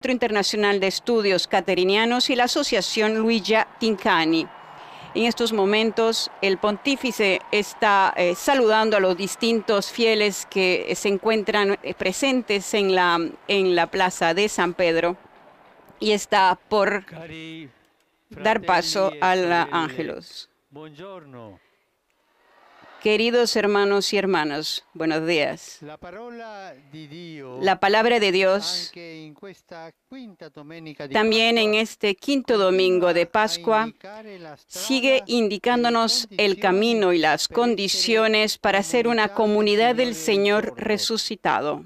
Centro Internacional de Estudios Caterinianos y la Asociación Luigia Tincani. En estos momentos el pontífice está eh, saludando a los distintos fieles que se encuentran eh, presentes en la, en la plaza de San Pedro y está por dar paso a los ángelos. Queridos hermanos y hermanas, buenos días. La palabra de Dios, también en este quinto domingo de Pascua, sigue indicándonos el camino y las condiciones para ser una comunidad del Señor resucitado.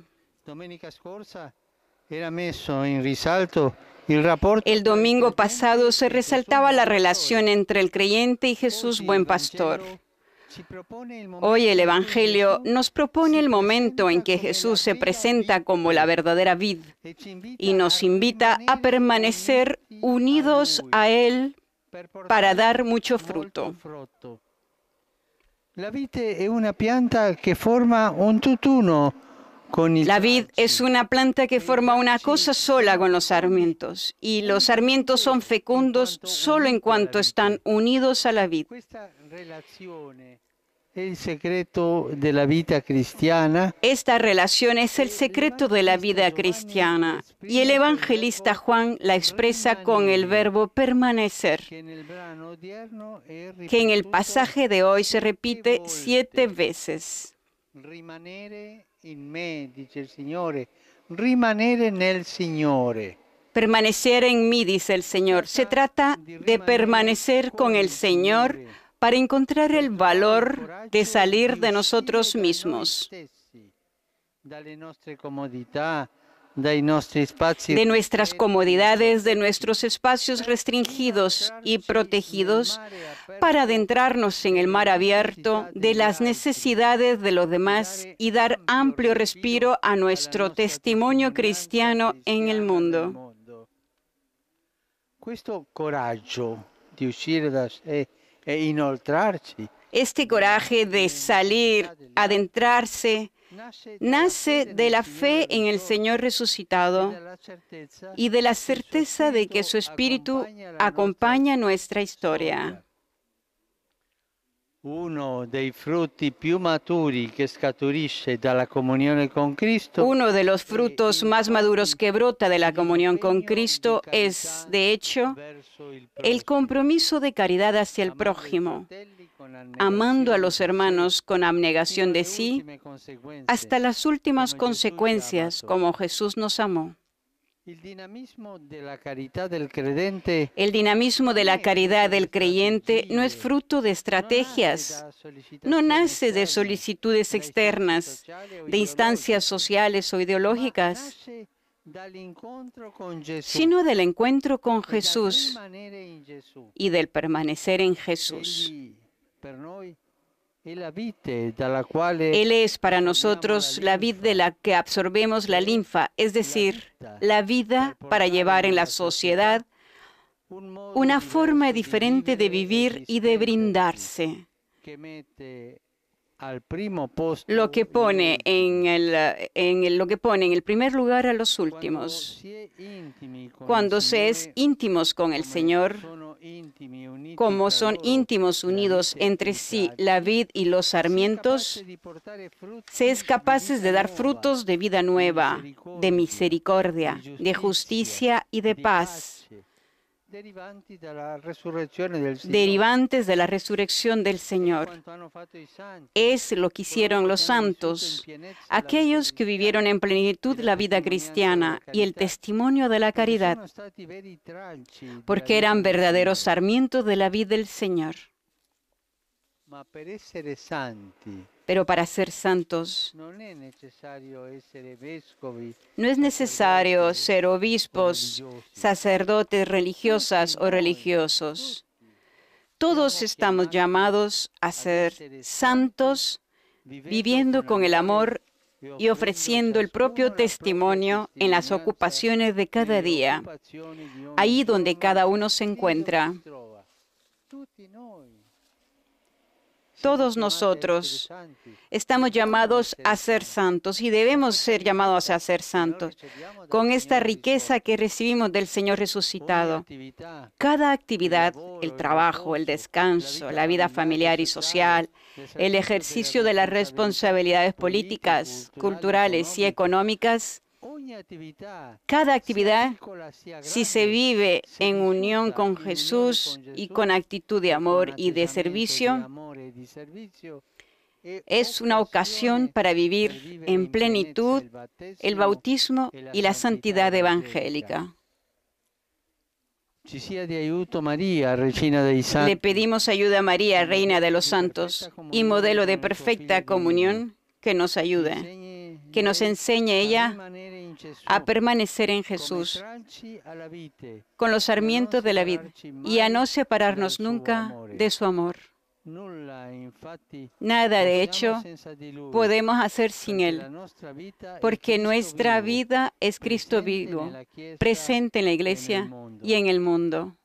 El domingo pasado se resaltaba la relación entre el creyente y Jesús, buen pastor. Hoy el Evangelio nos propone el momento en que Jesús se presenta como la verdadera vid eh, y nos invita a permanecer unidos a Él para dar mucho fruto. La vid es una planta que forma un tutuno la vid ah, es una planta que forma una cosa sola con los sarmientos y los sarmientos son fecundos solo en cuanto están unidos a la vid. El secreto de la vida cristiana. Esta relación es el secreto de la vida cristiana y el evangelista Juan la expresa con el verbo permanecer, que en el pasaje de hoy se repite siete veces me, dice el rimanere Permanecer en mí, dice el Señor. Se trata de permanecer con el Señor para encontrar el valor de salir de nosotros mismos de nuestras comodidades, de nuestros espacios restringidos y protegidos, para adentrarnos en el mar abierto de las necesidades de los demás y dar amplio respiro a nuestro testimonio cristiano en el mundo. Eh, e este coraje de salir, adentrarse, nace de la fe en el Señor resucitado y de la certeza de que su Espíritu acompaña nuestra historia. Uno de los frutos más maduros que brota de la comunión con Cristo es, de hecho, el compromiso de caridad hacia el prójimo, amando a los hermanos con abnegación de sí hasta las últimas consecuencias como Jesús nos amó. El dinamismo de la caridad del creyente, no es fruto de estrategias, no nace de solicitudes externas, de instancias sociales o ideológicas, sino del encuentro con Jesús y del permanecer en Jesús. Él es para nosotros la vid de la que absorbemos la linfa, es decir, la vida para llevar en la sociedad una forma diferente de vivir y de brindarse lo que pone en el, lo que pone en el primer lugar a los últimos. Cuando se es íntimos con el Señor, como son íntimos unidos entre sí la vid y los sarmientos, se es capaces de dar frutos de vida nueva, de misericordia, de justicia y de paz, derivantes de la resurrección del Señor. Es lo que hicieron los santos, aquellos que vivieron en plenitud la vida cristiana y el testimonio de la caridad, porque eran verdaderos sarmientos de la vida del Señor. Pero para ser santos no es necesario ser obispos, sacerdotes, religiosas o religiosos. Todos estamos llamados a ser santos viviendo con el amor y ofreciendo el propio testimonio en las ocupaciones de cada día, ahí donde cada uno se encuentra todos nosotros estamos llamados a ser santos y debemos ser llamados a ser santos con esta riqueza que recibimos del Señor resucitado. Cada actividad, el trabajo, el descanso, la vida familiar y social, el ejercicio de las responsabilidades políticas, culturales y económicas, cada actividad, si se vive en unión con Jesús y con actitud de amor y de servicio, eh, es una ocasión para vivir en plenitud el bautismo y la santidad evangélica. Le pedimos ayuda a María, Reina de los Santos y modelo de perfecta comunión, que nos ayude, que nos enseñe ella a permanecer en Jesús, con los sarmientos de la Vida, y a no separarnos nunca de su amor. Nada, de hecho, podemos hacer sin Él, porque nuestra vida es Cristo vivo, presente en la iglesia y en el mundo.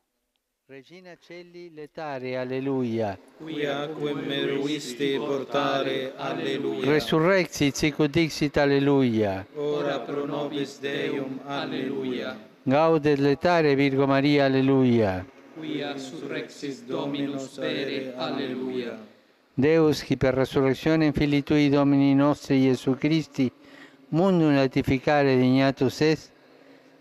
Regina Celli letare, alleluia. Quia quem meruisti portare, alleluia. Resurrexit, sicut dixit, alleluia. Ora pro nobis Deum, alleluia. Gaudet letare, Virgo Maria, alleluia. Quia surrexis Dominus pere, alleluia. Deus, chi per resurrezione fili tui Domini nostri Gesù Christi, mundum latificare dignatus est,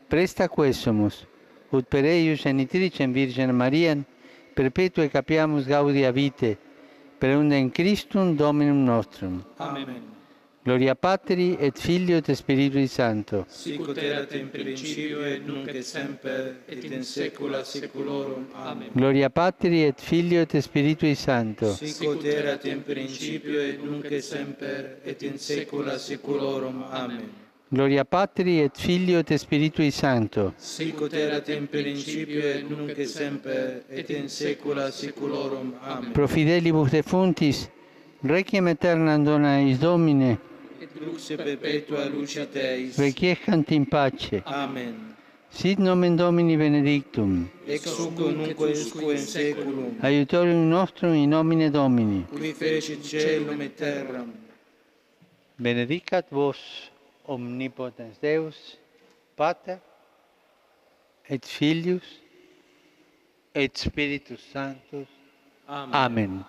presta quesumus ut per eius genitricem Virgen Mariam, perpetue capiamus gaudia vitae, per unem Christum Dominum nostrum. Amen. Gloria Patri et Filio et Spiritui Santo. Sicut erat in principio et nunc et semper et in saecula saeculorum. Amen. Gloria Patri et Filio et Spiritui Santo. Sicut erat in principio et nunc et semper et in saecula saeculorum. Amen. Gloria Patri et Filio et Spiritui Sancto. Sic ut erat in principio et nunc et semper et in saecula saeculorum. Amen. Pro fidelibus defunctis requiem aeternam dona eis Domine. Et lux perpetua lucia teis. Requiescant in pace. Amen. Sit nomen Domini benedictum. Ex hoc nunc usque in saeculum. Aiutorium nostrum in nomine Domini. Qui fecit caelum et terram. Benedicat vos, omnipotens Deus, Pater, et Filius, et Spiritus Sanctus. Amén.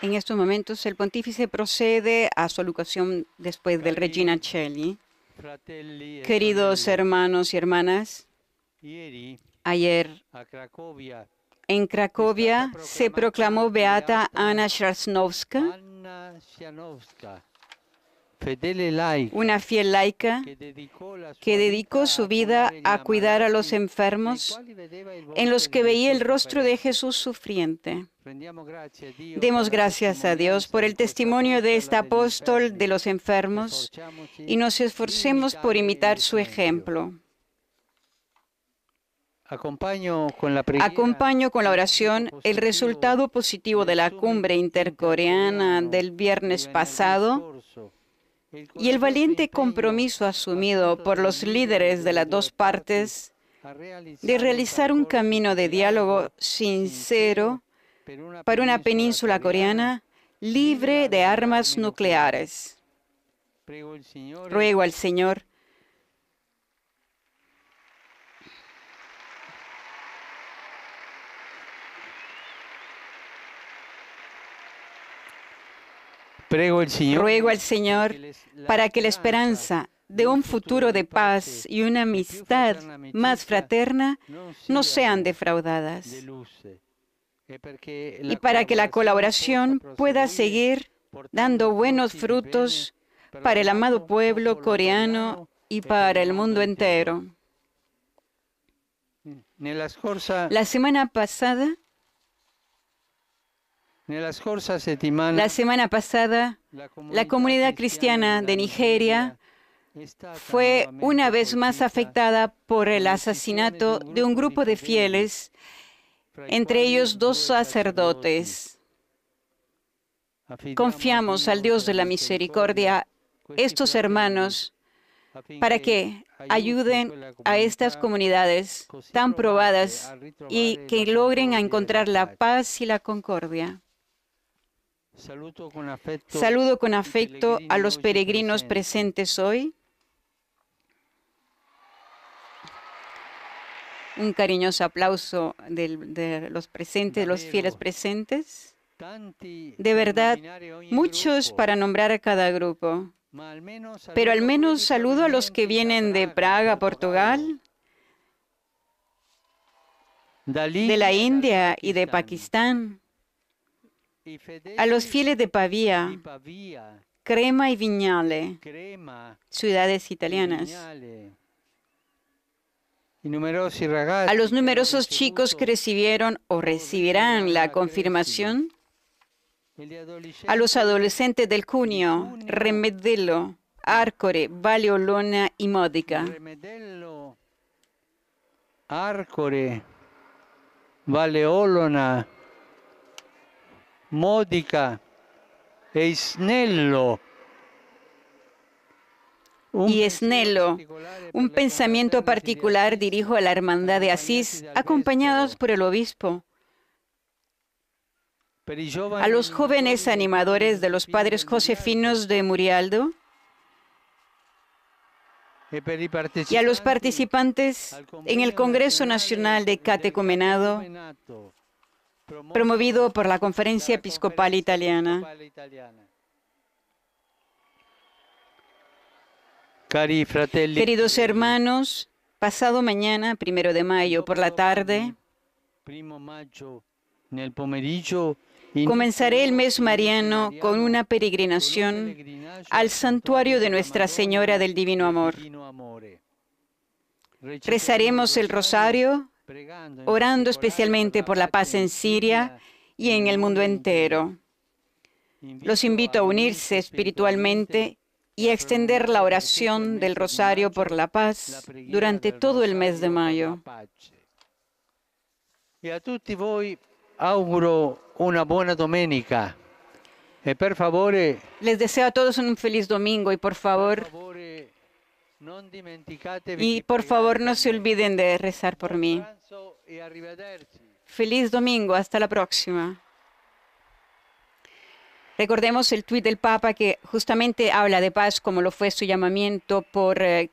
En estos momentos el pontífice procede a su alocación después del Regina Celli. Queridos hermanos y hermanas, ayer en Cracovia se proclamó beata Anna Shrasnovska, una fiel laica que dedicó su vida a cuidar a los enfermos en los que veía el rostro de Jesús sufriente. Demos gracias a Dios por el testimonio de este apóstol de los enfermos y nos esforcemos por imitar su ejemplo. Acompaño con, la oración el resultado positivo de la cumbre intercoreana del viernes pasado y el valiente compromiso asumido por los líderes de las dos partes de realizar un camino de diálogo sincero para una península coreana libre de armas nucleares. Ruego al Señor Ruego al Señor para que la esperanza de un futuro de paz y una amistad más fraterna no sean defraudadas y para que la colaboración pueda seguir dando buenos frutos para el amado pueblo coreano y para el mundo entero. Mm, la semana pasada la semana pasada, la comunidad cristiana de Nigeria fue una vez más afectada por el asesinato de un grupo de fieles, entre ellos dos sacerdotes. Confiamos al Dios de la misericordia pues estos hermanos para que ayuden a estas comunidades tan probadas y que logren encontrar la paz y la concordia. Saludo con afecto, a los peregrinos presentes hoy. Un cariñoso aplauso de los presentes, de los fieles presentes. De verdad, muchos para nombrar a cada grupo. Pero al menos saludo a los que vienen de Praga, Portugal, de la India y de Pakistán a los fieles de Pavía, Crema y Viñale, ciudades italianas, a los numerosos chicos que recibieron o recibirán la confirmación, a los adolescentes del Cuneo, Remedello, Arcore, Valeolona y Módica. Arcore, Valeolona Módica e Y Esnello, un pensamiento particular dirijo a la Hermandad de Asís, acompañados por el obispo. A los jóvenes animadores de los padres josefinos de Murialdo y a los participantes en el Congreso Nacional de Catecumenado promovido por la Conferencia Episcopal Italiana. Queridos hermanos, pasado mañana, primero de mayo por la tarde, comenzaré el mes mariano con una peregrinación al santuario de Nuestra Señora del Divino Amor. Rezaremos el rosario orando especialmente por la paz en Siria y en el mundo entero. Los invito a unirse espiritualmente y a extender la oración del rosario por la paz durante todo el mes de mayo. Y a tutti voi auguro una buena domenica. Eh, per favore, Les deseo a todos un feliz domingo y por favor y por favor no se olviden de rezar por mí. E Feliz domingo, hasta la próxima. Recordemos el tuit del Papa que justamente habla de paz como lo fue su llamamiento por... Eh,